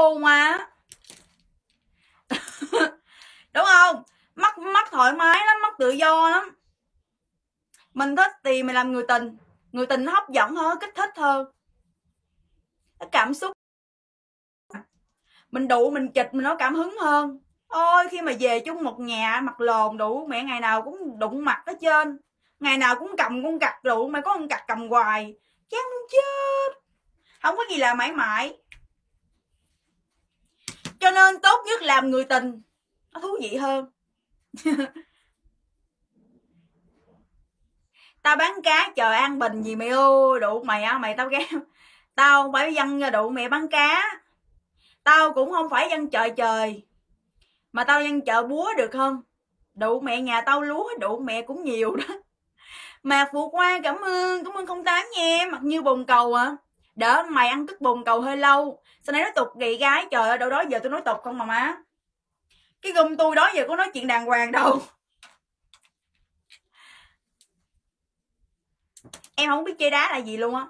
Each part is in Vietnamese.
khô mà đúng không mắc mắc thoải mái lắm mắc tự do lắm mình thích thì mình làm người tình người tình nó hấp dẫn hơn kích thích hơn cái cảm xúc mình đủ mình chịch mình nó cảm hứng hơn ôi khi mà về chung một nhà mặt lồn đủ mẹ ngày nào cũng đụng mặt ở trên ngày nào cũng cầm con cặt đủ mày có con cặt cầm hoài chán muốn chết không có gì là mãi mãi cho nên tốt nhất làm người tình nó thú vị hơn tao bán cá chờ an bình gì mày ơi đủ mày á à, mày tao ghét tao không phải dân đủ mẹ bán cá tao cũng không phải dân trời trời mà tao dân chợ búa được không đủ mẹ nhà tao lúa đủ mẹ cũng nhiều đó mà phụ qua cảm ơn cảm ơn không tám nha mặc như bồn cầu à đỡ mày ăn cứt bùn cầu hơi lâu sau này nó tục gậy gái trời ơi đâu đó giờ tôi nói tục không mà má cái gum tôi đó giờ có nói chuyện đàng hoàng đâu em không biết chơi đá là gì luôn á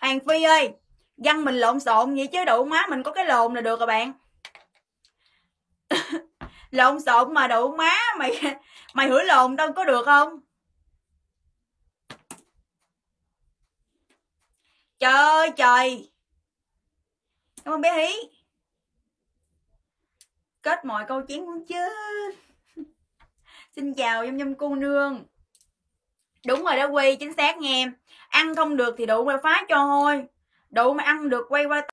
hoàng phi ơi văn mình lộn xộn vậy chứ đủ má mình có cái lồn là được rồi bạn lộn xộn mà đủ má mày mày hửi lồn tao có được không Trời ơi trời Cảm ơn bé Hí Kết mọi câu chuyện cũng chứ Xin chào Nhâm Nhâm cô nương Đúng rồi đó Quy Chính xác nghe em Ăn không được thì đủ mà phá cho thôi Đủ mà ăn được quay qua